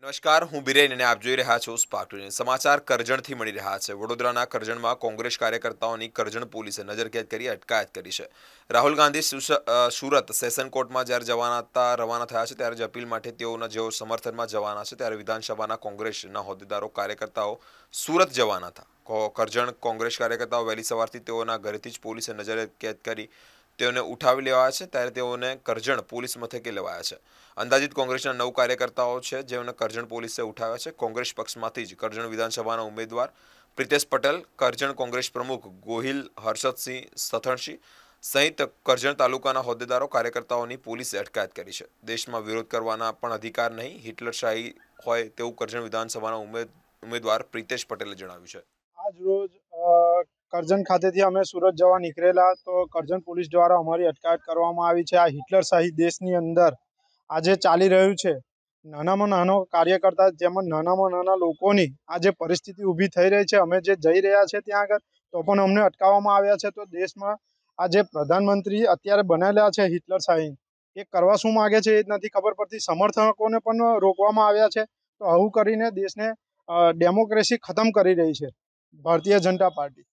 નમસ્કાર હું બિરેન અને આપ જોઈ રહ્યા છો સ્પાર્ક સમાચાર કરજણથી મળી રહ્યા છે વડોદરાના કરજણમાં કોંગ્રેસ કાર્યકર્તાઓની કરજણ પોલીસે નજરકેદ કરી અટકાયત કરી છે રાહુલ ગાંધી સુરત સેશન કોર્ટમાં જ્યારે જવાના હતા રવાના થયા છે ત્યારે જ અપીલ માટે તેઓના જેઓ સમર્થનમાં જવાના છે ત્યારે વિધાનસભાના કોંગ્રેસના હોદ્દેદારો કાર્યકર્તાઓ સુરત જવાના હતા કરજણ કોંગ્રેસ કાર્યકર્તાઓ વહેલી સવારથી તેઓના ઘરેથી જ પોલીસે નજરકેદ કરી તેઓને ઉઠાવી લેવાયા છે ત્યારે તેઓને કરજણ પોલીસ મથકે લેવાયા છે અંદાજિત કોંગ્રેસના નવ કાર્યકર્તાઓ છે જેઓને કરજણ પોલીસે ઉઠાવ્યા છે કોંગ્રેસ પક્ષમાંથી જ કરજણ વિધાનસભાના ઉમેદવાર પ્રિતેશ પટેલ કરજણ કોંગ્રેસ પ્રમુખ ગોહિલ હર્ષદસિંહ સથણસિંહ સહિત કરજણ તાલુકાના હોદ્દેદારો કાર્યકર્તાઓની પોલીસે અટકાયત કરી છે દેશમાં વિરોધ કરવાના પણ અધિકાર નહીં હિટલરશાહી હોય તેવું કરજણ વિધાનસભાના ઉમેદવાર પ્રિતેશ પટેલે જણાવ્યું છે આજ રોજ કરજણ ખાતેથી અમે સુરત જવા નીકળેલા તો કરજણ પોલીસ દ્વારા અમારી અટકાયત કરવામાં આવી છે આ હિટલર શાહી દેશની અંદર આજે ચાલી રહ્યું છે નાનામાં નાનો કાર્યકર્તા જેમાં નાનામાં નાના લોકોની આ જે પરિસ્થિતિ ઊભી થઈ રહી છે અમે જે જઈ રહ્યા છે ત્યાં આગળ તો પણ અમને અટકાવવામાં આવ્યા છે તો દેશમાં આજે પ્રધાનમંત્રી અત્યારે બનાવેલા છે હિટલર શાહી એ કરવા શું માગે છે એ જ નથી ખબર પડતી સમર્થકોને પણ રોકવામાં આવ્યા છે તો આવું કરીને દેશને ડેમોક્રેસી ખતમ કરી રહી છે ભારતીય જનતા પાર્ટી